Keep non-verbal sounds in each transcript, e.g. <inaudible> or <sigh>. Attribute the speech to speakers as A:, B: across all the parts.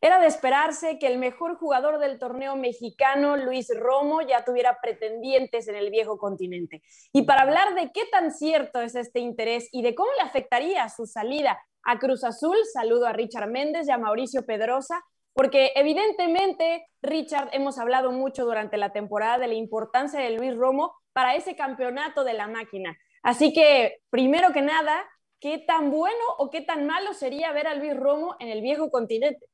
A: Era de esperarse que el mejor jugador del torneo mexicano, Luis Romo, ya tuviera pretendientes en el viejo continente. Y para hablar de qué tan cierto es este interés y de cómo le afectaría su salida a Cruz Azul, saludo a Richard Méndez y a Mauricio Pedrosa, porque evidentemente, Richard, hemos hablado mucho durante la temporada de la importancia de Luis Romo para ese campeonato de la máquina. Así que, primero que nada, ¿qué tan bueno o qué tan malo sería ver a Luis Romo en el viejo continente?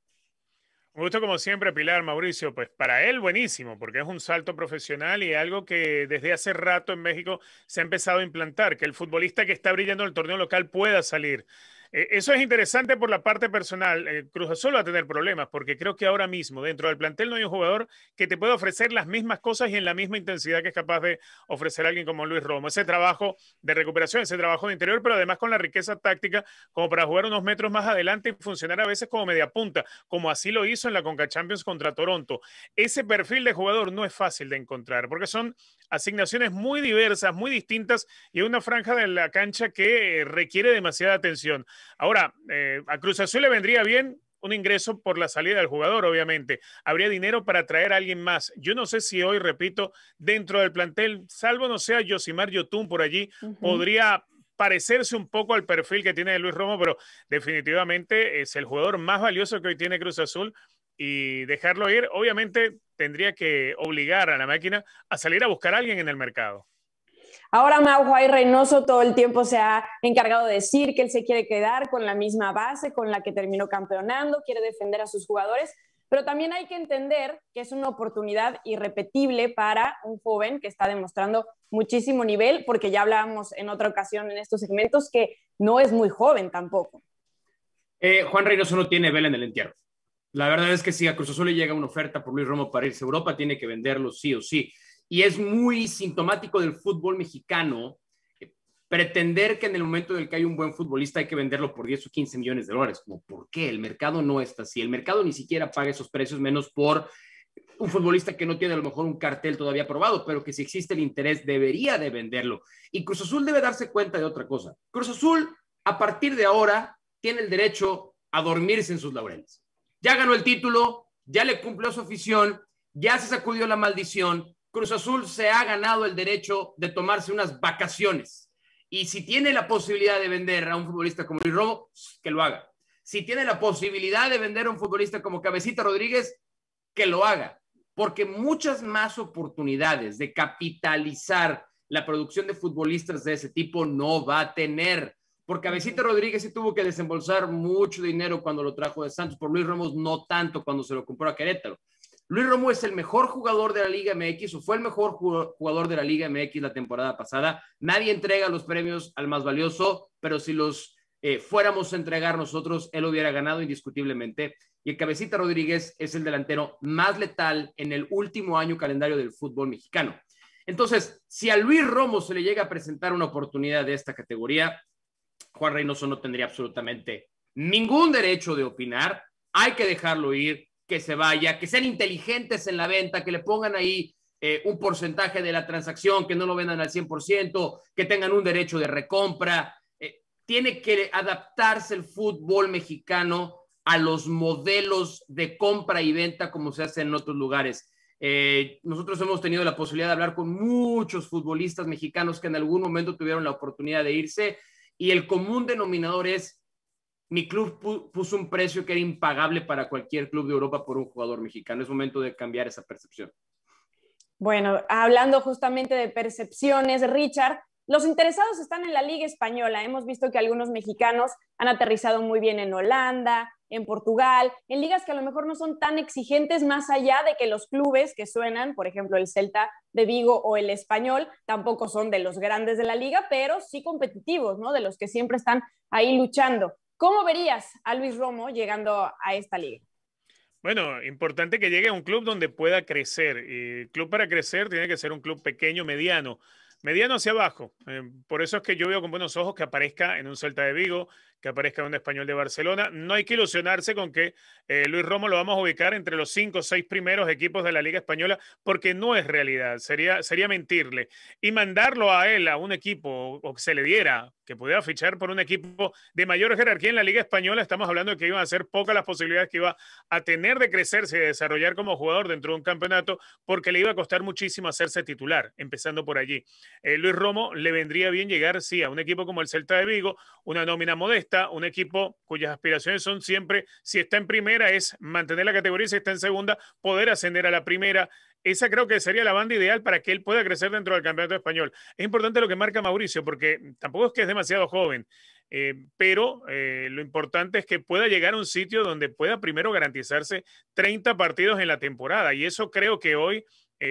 B: Un gusto como siempre, Pilar, Mauricio. Pues para él buenísimo, porque es un salto profesional y algo que desde hace rato en México se ha empezado a implantar, que el futbolista que está brillando en el torneo local pueda salir eh, eso es interesante por la parte personal. Eh, Cruz Azul va a tener problemas porque creo que ahora mismo dentro del plantel no hay un jugador que te pueda ofrecer las mismas cosas y en la misma intensidad que es capaz de ofrecer a alguien como Luis Romo. Ese trabajo de recuperación, ese trabajo de interior, pero además con la riqueza táctica como para jugar unos metros más adelante y funcionar a veces como media punta, como así lo hizo en la Conca Champions contra Toronto. Ese perfil de jugador no es fácil de encontrar porque son asignaciones muy diversas, muy distintas y una franja de la cancha que eh, requiere demasiada atención. Ahora, eh, a Cruz Azul le vendría bien un ingreso por la salida del jugador, obviamente. Habría dinero para traer a alguien más. Yo no sé si hoy, repito, dentro del plantel, salvo no sea Yosimar Yotun por allí, podría parecerse un poco al perfil que tiene Luis Romo, pero definitivamente es el jugador más valioso que hoy tiene Cruz Azul y dejarlo ir, obviamente tendría que obligar a la máquina a salir a buscar a alguien en el mercado.
A: Ahora Mau y Reynoso todo el tiempo se ha encargado de decir que él se quiere quedar con la misma base con la que terminó campeonando, quiere defender a sus jugadores, pero también hay que entender que es una oportunidad irrepetible para un joven que está demostrando muchísimo nivel, porque ya hablábamos en otra ocasión en estos segmentos que no es muy joven tampoco.
C: Eh, Juan Reynoso no tiene vela en el entierro. La verdad es que si a Cruz Azul le llega una oferta por Luis Romo para irse a Europa, tiene que venderlo sí o sí. Y es muy sintomático del fútbol mexicano eh, pretender que en el momento en el que hay un buen futbolista hay que venderlo por 10 o 15 millones de dólares. ¿Por qué? El mercado no está así. El mercado ni siquiera paga esos precios, menos por un futbolista que no tiene a lo mejor un cartel todavía aprobado, pero que si existe el interés debería de venderlo. Y Cruz Azul debe darse cuenta de otra cosa. Cruz Azul, a partir de ahora, tiene el derecho a dormirse en sus laureles ya ganó el título, ya le cumplió su afición, ya se sacudió la maldición. Cruz Azul se ha ganado el derecho de tomarse unas vacaciones. Y si tiene la posibilidad de vender a un futbolista como Luis Robo, que lo haga. Si tiene la posibilidad de vender a un futbolista como Cabecita Rodríguez, que lo haga. Porque muchas más oportunidades de capitalizar la producción de futbolistas de ese tipo no va a tener porque Cabecita Rodríguez sí tuvo que desembolsar mucho dinero cuando lo trajo de Santos, por Luis Ramos no tanto cuando se lo compró a Querétaro. Luis Romo es el mejor jugador de la Liga MX o fue el mejor jugador de la Liga MX la temporada pasada. Nadie entrega los premios al más valioso, pero si los eh, fuéramos a entregar nosotros, él hubiera ganado indiscutiblemente. Y el Cabecita Rodríguez es el delantero más letal en el último año calendario del fútbol mexicano. Entonces, si a Luis Romo se le llega a presentar una oportunidad de esta categoría, Juan Reynoso no tendría absolutamente ningún derecho de opinar. Hay que dejarlo ir, que se vaya, que sean inteligentes en la venta, que le pongan ahí eh, un porcentaje de la transacción, que no lo vendan al 100%, que tengan un derecho de recompra. Eh, tiene que adaptarse el fútbol mexicano a los modelos de compra y venta como se hace en otros lugares. Eh, nosotros hemos tenido la posibilidad de hablar con muchos futbolistas mexicanos que en algún momento tuvieron la oportunidad de irse y el común denominador es, mi club puso un precio que era impagable para cualquier club de Europa por un jugador mexicano. Es momento de cambiar esa percepción.
A: Bueno, hablando justamente de percepciones, Richard, los interesados están en la Liga Española. Hemos visto que algunos mexicanos han aterrizado muy bien en Holanda, en Portugal, en ligas que a lo mejor no son tan exigentes más allá de que los clubes que suenan, por ejemplo el Celta de Vigo o el Español, tampoco son de los grandes de la liga, pero sí competitivos, ¿no? De los que siempre están ahí luchando. ¿Cómo verías a Luis Romo llegando a esta liga?
B: Bueno, importante que llegue a un club donde pueda crecer. El club para crecer tiene que ser un club pequeño, mediano mediano hacia abajo. Eh, por eso es que yo veo con buenos ojos que aparezca en un Celta de Vigo, que aparezca en un español de Barcelona. No hay que ilusionarse con que eh, Luis Romo lo vamos a ubicar entre los cinco o seis primeros equipos de la Liga Española, porque no es realidad. Sería, sería mentirle. Y mandarlo a él, a un equipo, o que se le diera, que pudiera fichar por un equipo de mayor jerarquía en la Liga Española, estamos hablando de que iban a ser pocas las posibilidades que iba a tener de crecerse y de desarrollar como jugador dentro de un campeonato, porque le iba a costar muchísimo hacerse titular, empezando por allí. Eh, Luis Romo le vendría bien llegar, sí, a un equipo como el Celta de Vigo, una nómina modesta, un equipo cuyas aspiraciones son siempre, si está en primera, es mantener la categoría, si está en segunda, poder ascender a la primera. Esa creo que sería la banda ideal para que él pueda crecer dentro del campeonato español. Es importante lo que marca Mauricio, porque tampoco es que es demasiado joven. Eh, pero eh, lo importante es que pueda llegar a un sitio donde pueda primero garantizarse 30 partidos en la temporada. Y eso creo que hoy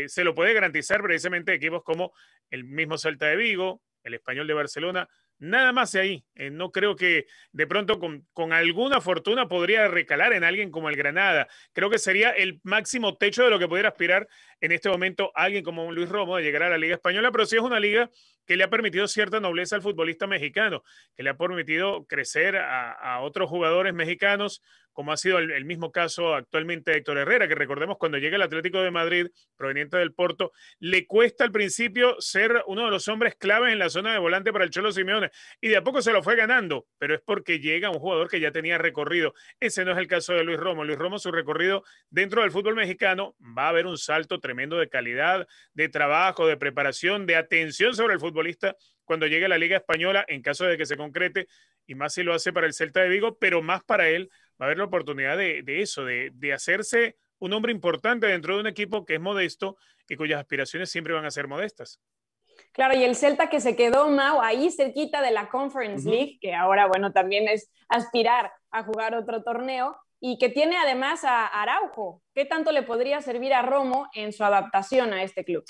B: se lo puede garantizar precisamente equipos como el mismo Salta de Vigo, el español de Barcelona, nada más de ahí. Eh, no creo que de pronto con, alguna fortuna podría recalar en alguien como el Granada. Creo que sería el máximo techo de lo que pudiera aspirar en este momento alguien como Luis Romo de llegar a la Liga Española, pero sí es una liga que le ha permitido cierta nobleza al futbolista mexicano, que le ha permitido crecer a otros jugadores mexicanos, como ha sido el, mismo caso actualmente de Héctor Herrera, que recordemos cuando llega el Atlético de Madrid, proveniente del Porto, le cuesta al principio ser uno de los hombres claves en la zona de volante para el Cholo Simeone, y de a poco se lo fue ganando, pero es porque llega un jugador que ya tenía recorrido. Ese no es el caso de Luis Romo. Luis Romo, su recorrido dentro del fútbol mexicano, va a haber un salto tremendo de calidad, de trabajo, de preparación, de atención sobre el futbolista cuando llegue la Liga Española en caso de que se concrete, y más si lo hace para el Celta de Vigo, pero más para él va a haber la oportunidad de, eso, de, hacerse un hombre importante dentro de un equipo que es modesto y cuyas aspiraciones siempre van a ser modestas.
A: Claro, y el Celta que se quedó, Mau, ahí cerquita de la Conference League, que ahora, bueno, también es aspirar a jugar otro torneo, y que tiene además a Araujo. ¿Qué tanto le podría servir a Romo en su adaptación a este club?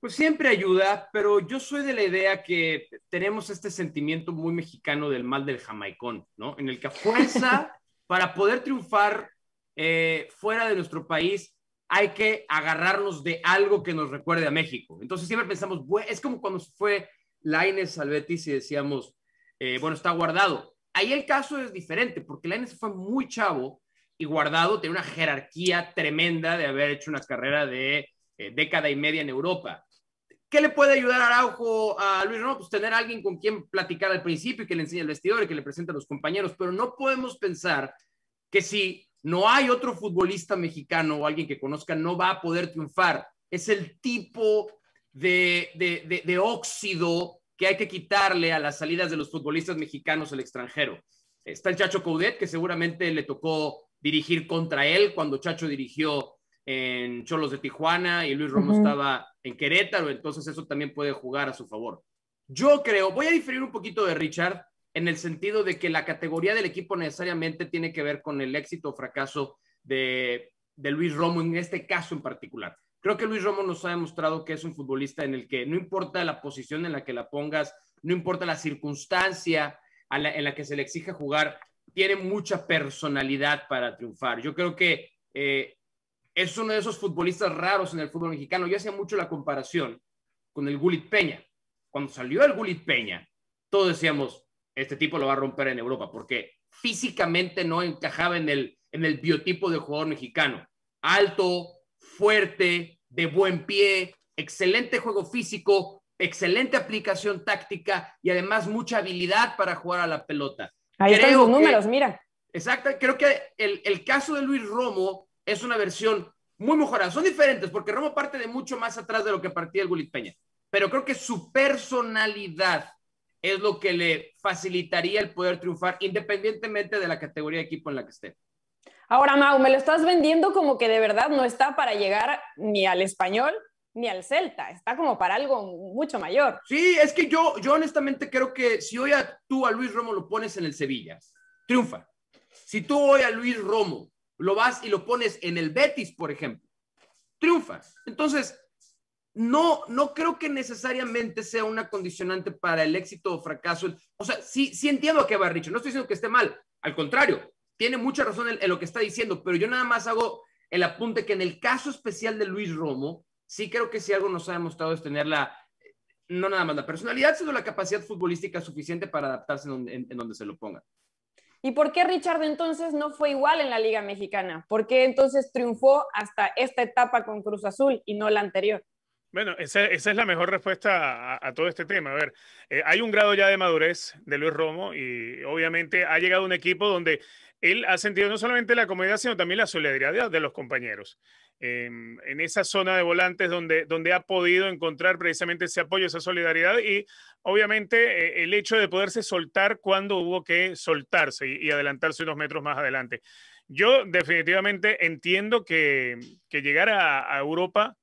C: Pues siempre ayuda, pero yo soy de la idea que tenemos este sentimiento muy mexicano del mal del jamaicón, ¿no? En el que a fuerza, <laughs> para poder triunfar eh, fuera de nuestro país, hay que agarrarnos de algo que nos recuerde a México. Entonces siempre pensamos, es como cuando fue Laines al y decíamos, eh, bueno, está guardado. Ahí el caso es diferente, porque Laines fue muy chavo y guardado tiene una jerarquía tremenda de haber hecho una carrera de eh, década y media en Europa. ¿Qué le puede ayudar a Araujo a Luis Romo? Pues tener alguien con quien platicar al principio y que le enseñe el vestidor y que le presente a los compañeros, pero no podemos pensar que si no hay otro futbolista mexicano o alguien que conozca, no va a poder triunfar. Es el tipo de, óxido que hay que quitarle a las salidas de los futbolistas mexicanos al extranjero. Está el Chacho Coudet, que seguramente le tocó dirigir contra él cuando Chacho dirigió en Cholos de Tijuana y Luis Romo estaba en Querétaro, entonces eso también puede jugar a su favor. Yo creo, voy a diferir un poquito de Richard en el sentido de que la categoría del equipo necesariamente tiene que ver con el éxito o fracaso de, Luis Romo en este caso en particular. Creo que Luis Romo nos ha demostrado que es un futbolista en el que no importa la posición en la que la pongas, no importa la circunstancia en la que se le exija jugar, tiene mucha personalidad para triunfar. Yo creo que eh, es uno de esos futbolistas raros en el fútbol mexicano. Yo hacía mucho la comparación con el Gulit Peña. Cuando salió el Gulit Peña, todos decíamos, este tipo lo va a romper en Europa, porque físicamente no encajaba en el, en el biotipo de jugador mexicano. Alto, fuerte, de buen pie, excelente juego físico, excelente aplicación táctica y además mucha habilidad para jugar a la pelota. Ahí creo están números, mira. Exacto, creo que el, el, caso de Luis Romo es una versión muy mejorada. Son diferentes porque Romo parte de mucho más atrás de lo que partía el Gulit Peña, pero creo que su personalidad es lo que le facilitaría el poder triunfar independientemente de la categoría de equipo en la que esté.
A: Ahora, Mau, me lo estás vendiendo como que de verdad no está para llegar ni al español ni al Celta, está como para algo mucho mayor.
C: Sí, es que yo, yo honestamente creo que si hoy a, tú a Luis Romo lo pones en el Sevilla, triunfa. Si tú hoy a Luis Romo lo vas y lo pones en el Betis, por ejemplo. triunfas Entonces, no, no creo que necesariamente sea una condicionante para el éxito o fracaso. O sea, sí, sí entiendo a qué va No estoy diciendo que esté mal. Al contrario, tiene mucha razón en, lo que está diciendo, pero yo nada más hago el apunte que en el caso especial de Luis Romo, sí creo que si algo nos ha demostrado es tener la, no nada más la personalidad, sino la capacidad futbolística suficiente para adaptarse en donde se lo ponga.
A: ¿Y por qué Richard entonces no fue igual en la Liga Mexicana? ¿Por qué entonces triunfó hasta esta etapa con Cruz Azul y no la anterior?
B: Bueno, esa, es la mejor respuesta a, todo este tema. A ver, eh, hay un grado ya de madurez de Luis Romo y obviamente ha llegado un equipo donde él ha sentido no solamente la comodidad, sino también la solidaridad de los compañeros. Em, en, esa zona de volantes donde, donde ha podido encontrar precisamente ese apoyo, esa solidaridad y obviamente eh, el hecho de poderse soltar cuando hubo que soltarse y, adelantarse unos metros más adelante. Yo definitivamente entiendo que, llegar a, a Europa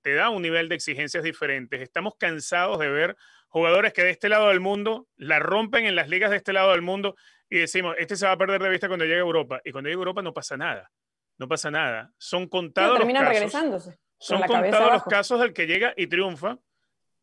B: te da un nivel de exigencias diferentes. Estamos cansados de ver jugadores que de este lado del mundo la rompen en las ligas de este lado del mundo y decimos, este se va a perder de vista cuando llegue a Europa. Y cuando llegue a Europa no pasa nada no pasa nada. Son contados. los casos,
A: Son contados los
B: casos del que llega y triunfa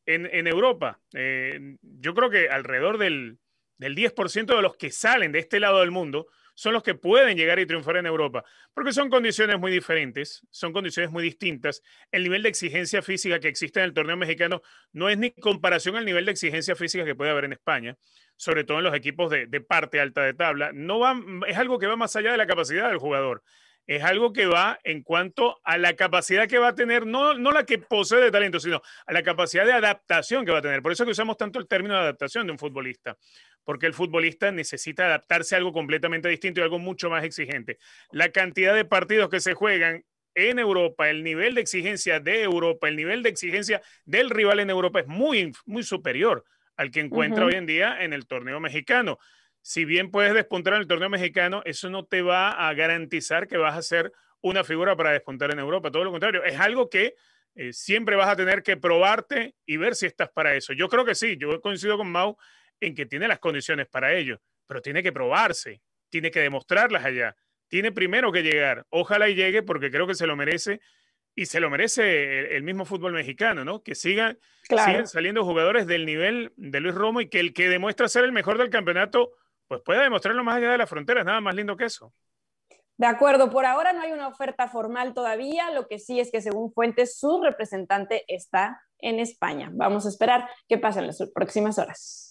B: en, Europa. Eh, yo creo que alrededor del, 10% de los que salen de este lado del mundo son los que pueden llegar y triunfar en Europa, porque son condiciones muy diferentes, son condiciones muy distintas. El nivel de exigencia física que existe en el torneo mexicano no es ni comparación al nivel de exigencia física que puede haber en España, sobre todo en los equipos de, parte alta de tabla. No va, es algo que va más allá de la capacidad del jugador es algo que va en cuanto a la capacidad que va a tener, no, la que posee de talento, sino a la capacidad de adaptación que va a tener. Por eso que usamos tanto el término de adaptación de un futbolista, porque el futbolista necesita adaptarse a algo completamente distinto y algo mucho más exigente. La cantidad de partidos que se juegan en Europa, el nivel de exigencia de Europa, el nivel de exigencia del rival en Europa es muy, muy superior al que encuentra hoy en día en el torneo mexicano si bien puedes despuntar en el torneo mexicano, eso no te va a garantizar que vas a ser una figura para despuntar en Europa. Todo lo contrario, es algo que eh, siempre vas a tener que probarte y ver si estás para eso. Yo creo que sí, yo coincido con Mau en que tiene las condiciones para ello, pero tiene que probarse, tiene que demostrarlas allá. Tiene primero que llegar. Ojalá y llegue porque creo que se lo merece y se lo merece el, mismo fútbol mexicano, ¿no? Que sigan, sigan saliendo jugadores del nivel de Luis Romo y que el que demuestra ser el mejor del campeonato pues puede demostrarlo más allá de las fronteras, nada más lindo que eso.
A: De acuerdo, por ahora no hay una oferta formal todavía, lo que sí es que según fuentes su representante está en España. Vamos a esperar qué pasa en las próximas horas.